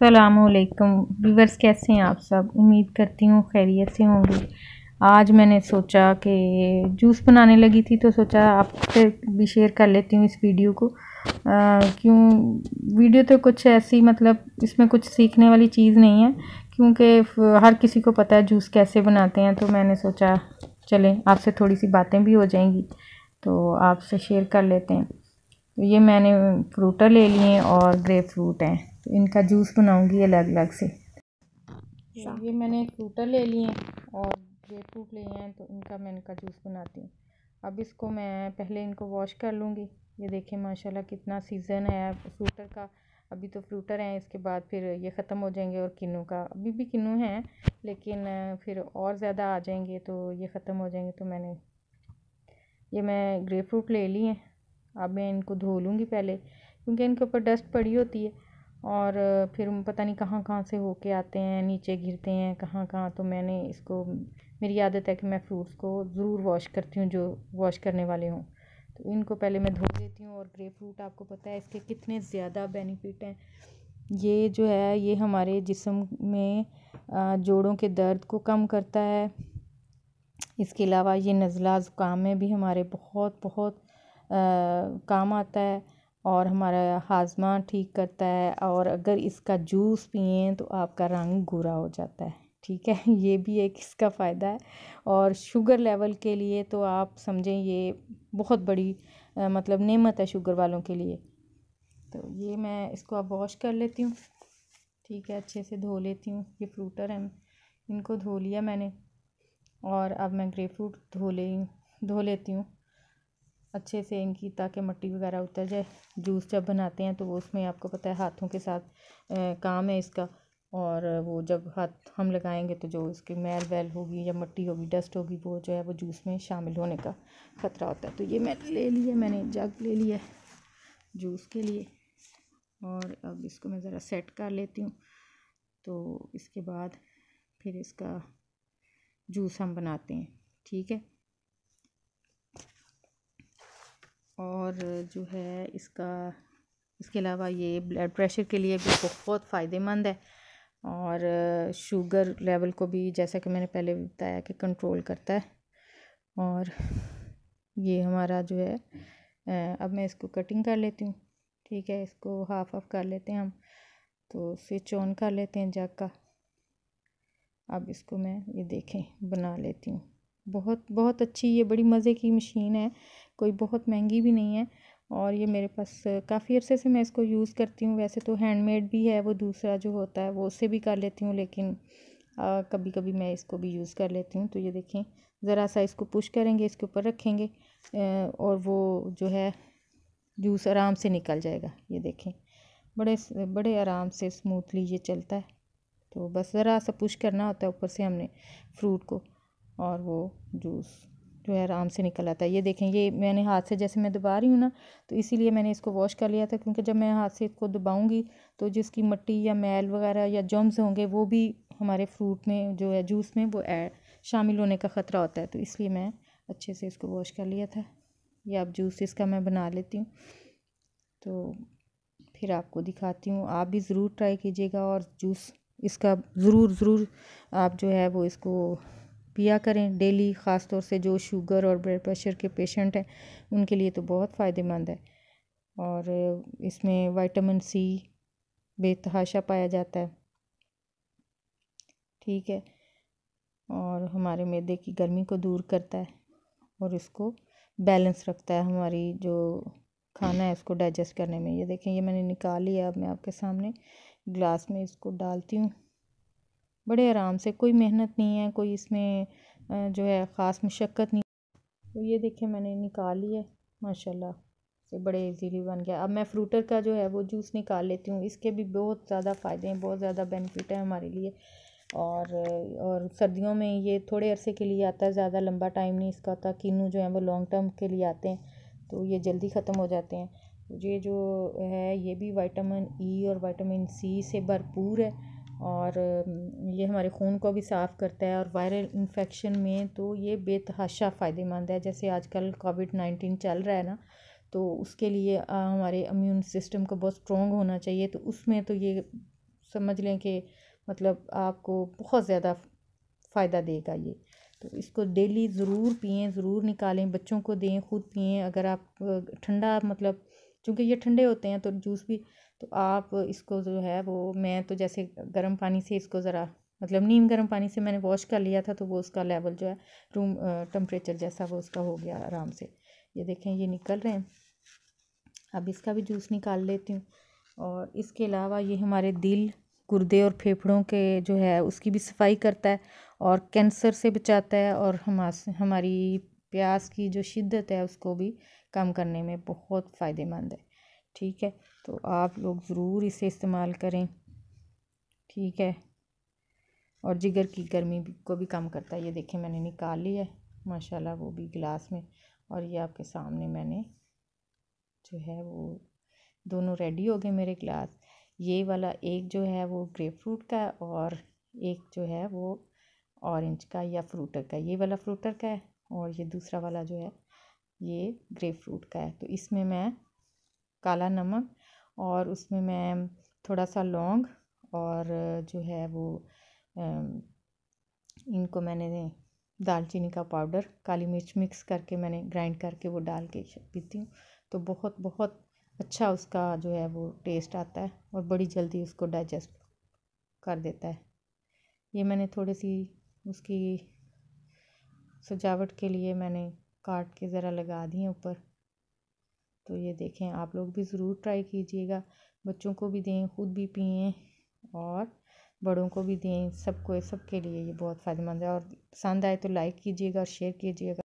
सलामकुम वीवर्स कैसे हैं आप सब उम्मीद करती हूँ खैरियत से होंगे आज मैंने सोचा कि जूस बनाने लगी थी तो सोचा आपसे भी शेयर कर लेती हूँ इस वीडियो को क्यों वीडियो तो कुछ ऐसी मतलब इसमें कुछ सीखने वाली चीज़ नहीं है क्योंकि हर किसी को पता है जूस कैसे बनाते हैं तो मैंने सोचा चलें आपसे थोड़ी सी बातें भी हो जाएंगी तो आपसे शेयर कर लेते हैं ये मैंने फ्रूटर ले लिए और ग्रेप फ्रूट हैं तो इनका जूस बनाऊंगी अलग अलग से ये मैंने फ्रूटर ले लिए और ग्रेप फ्रूट ले हैं तो इनका मैं इनका जूस बनाती हूँ अब इसको मैं पहले इनको वॉश कर लूँगी ये देखें माशाल्लाह कितना सीज़न है फ्रूटर का अभी तो फ्रूटर हैं इसके बाद फिर ये ख़त्म हो जाएंगे और किन्नू का अभी भी किन्नू हैं लेकिन फिर और ज़्यादा आ जाएंगे तो ये ख़त्म हो जाएंगे तो मैंने ये मैं ग्रे फ्रूट ले लिए अब मैं इनको धो लूँगी पहले क्योंकि इनके ऊपर डस्ट पड़ी होती है और फिर पता नहीं कहाँ कहाँ से होके आते हैं नीचे गिरते हैं कहाँ कहाँ तो मैंने इसको मेरी आदत है कि मैं फ्रूट्स को ज़रूर वॉश करती हूँ जो वॉश करने वाले हों तो इनको पहले मैं धो देती हूँ और ग्रे फ्रूट आपको पता है इसके कितने ज़्यादा बेनिफिट हैं ये जो है ये हमारे जिसम में जोड़ों के दर्द को कम करता है इसके अलावा ये नज़ला ज़ुकाम में भी हमारे बहुत बहुत आ, काम आता है और हमारा हाजमा ठीक करता है और अगर इसका जूस पिए तो आपका रंग गोरा हो जाता है ठीक है ये भी एक इसका फ़ायदा है और शुगर लेवल के लिए तो आप समझें ये बहुत बड़ी आ, मतलब नेमत है शुगर वालों के लिए तो ये मैं इसको अब वॉश कर लेती हूँ ठीक है अच्छे से धो लेती हूँ ये फ्रूटर है इनको धो लिया मैंने और अब मैं ग्रे फ्रूट धो ले धो लेती हूँ अच्छे से इनकी ताकि मट्टी वगैरह उतर जाए जूस जब बनाते हैं तो वो उसमें आपको पता है हाथों के साथ काम है इसका और वो जब हाथ हम लगाएंगे तो जो उसकी मैल वैल होगी या मट्टी होगी डस्ट होगी वो जो है वो जूस में शामिल होने का ख़तरा होता है तो ये मैंने ले लिया मैंने जग ले लिया जूस के लिए और अब इसको मैं ज़रा सेट कर लेती हूँ तो इसके बाद फिर इसका जूस हम बनाते हैं ठीक है और जो है इसका इसके अलावा ये ब्लड प्रेशर के लिए भी बहुत फ़ायदेमंद है और शुगर लेवल को भी जैसा कि मैंने पहले बताया कि कंट्रोल करता है और ये हमारा जो है अब मैं इसको कटिंग कर लेती हूँ ठीक है इसको हाफ ऑफ कर लेते हैं हम तो स्विच ऑन कर लेते हैं जग का अब इसको मैं ये देखें बना लेती हूँ बहुत बहुत अच्छी ये बड़ी मज़े की मशीन है कोई बहुत महंगी भी नहीं है और ये मेरे पास काफ़ी अरसे से मैं इसको यूज़ करती हूँ वैसे तो हैंडमेड भी है वो दूसरा जो होता है वो उससे भी कर लेती हूँ लेकिन आ, कभी कभी मैं इसको भी यूज़ कर लेती हूँ तो ये देखें ज़रा सा इसको पुश करेंगे इसके ऊपर रखेंगे और वो जो है जूस आराम से निकल जाएगा ये देखें बड़े बड़े आराम से स्मूथली ये चलता है तो बस ज़रा सा पुश करना होता है ऊपर से हमने फ्रूट को और वो जूस जो है आराम से निकल आता है ये देखें ये मैंने हाथ से जैसे मैं दबा रही हूँ ना तो इसीलिए मैंने इसको वॉश कर लिया था क्योंकि जब मैं हाथ से इसको दबाऊँगी तो जिसकी मट्टी या मैल वगैरह या जम्स होंगे वो भी हमारे फ्रूट में जो है जूस में वो ऐड शामिल होने का ख़तरा होता है तो इसलिए मैं अच्छे से इसको वॉश कर लिया था या अब जूस इसका मैं बना लेती हूँ तो फिर आपको दिखाती हूँ आप भी ज़रूर ट्राई कीजिएगा और जूस इसका ज़रूर ज़रूर आप जो है वो इसको पिया करें डेली ख़ास तौर से जो शुगर और ब्लड प्रेशर के पेशेंट हैं उनके लिए तो बहुत फ़ायदेमंद है और इसमें विटामिन सी बेतहाशा पाया जाता है ठीक है और हमारे मैदे की गर्मी को दूर करता है और इसको बैलेंस रखता है हमारी जो खाना है उसको डाइजेस्ट करने में ये देखें ये मैंने निकाल लिया अब मैं आपके सामने ग्लास में इसको डालती हूँ बड़े आराम से कोई मेहनत नहीं है कोई इसमें जो है ख़ास मशक्क़त नहीं तो ये देखें मैंने निकाल है माशाल्लाह से बड़े इजीली बन गया अब मैं फ्रूटर का जो है वो जूस निकाल लेती हूँ इसके भी बहुत ज़्यादा फ़ायदे हैं बहुत ज़्यादा बेनिफिट है हमारे लिए और और सर्दियों में ये थोड़े अरसे के लिए आता है ज़्यादा लंबा टाइम नहीं इसका होता किन्नू जो है वो लॉन्ग टर्म के लिए आते हैं तो ये जल्दी ख़त्म हो जाते हैं तो ये जो है ये भी विटामिन ई e और विटामिन सी से भरपूर है और ये हमारे खून को भी साफ़ करता है और वायरल इन्फेक्शन में तो ये बेतहाशा फ़ायदेमंद है जैसे आजकल कोविड नाइन्टीन चल रहा है ना तो उसके लिए हमारे इम्यून सिस्टम को बहुत स्ट्रॉन्ग होना चाहिए तो उसमें तो ये समझ लें कि मतलब आपको बहुत ज़्यादा फ़ायदा देगा ये तो इसको डेली ज़रूर पिए ज़रूर निकालें बच्चों को दें ख़ुद पिए अगर आप ठंडा मतलब क्योंकि ये ठंडे होते हैं तो जूस भी तो आप इसको जो है वो मैं तो जैसे गर्म पानी से इसको ज़रा मतलब नीम गर्म पानी से मैंने वॉश कर लिया था तो वो उसका लेवल जो है रूम टम्परेचर जैसा वो उसका हो गया आराम से ये देखें ये निकल रहे हैं अब इसका भी जूस निकाल लेती हूँ और इसके अलावा ये हमारे दिल गुर्दे और फेफड़ों के जो है उसकी भी सफाई करता है और कैंसर से बचाता है और हम हमारी प्यास की जो शिद्दत है उसको भी कम करने में बहुत फ़ायदेमंद है ठीक है तो आप लोग ज़रूर इसे इस्तेमाल करें ठीक है और जिगर की गर्मी को भी कम करता है ये देखें मैंने निकाल लिया है माशाल्लाह वो भी गिलास में और ये आपके सामने मैंने जो है वो दोनों रेडी हो गए मेरे गिलास ये वाला एक जो है वो ग्रेप फ्रूट का और एक जो है वो ऑरेंज का या फ्रूटर का ये वाला फ्रूटर का है और ये दूसरा वाला जो है ये ग्रे फ्रूट का है तो इसमें मैं काला नमक और उसमें मैं थोड़ा सा लौंग और जो है वो इनको मैंने दालचीनी का पाउडर काली मिर्च मिक्स करके मैंने ग्राइंड करके वो डाल के पीती हूँ तो बहुत बहुत अच्छा उसका जो है वो टेस्ट आता है और बड़ी जल्दी उसको डाइजेस्ट कर देता है ये मैंने थोड़ी सी उसकी सजावट के लिए मैंने काट के ज़रा लगा दी ऊपर तो ये देखें आप लोग भी ज़रूर ट्राई कीजिएगा बच्चों को भी दें खुद भी पिए और बड़ों को भी दें सबको सबके लिए ये बहुत फ़ायदेमंद है और पसंद आए तो लाइक कीजिएगा और शेयर कीजिएगा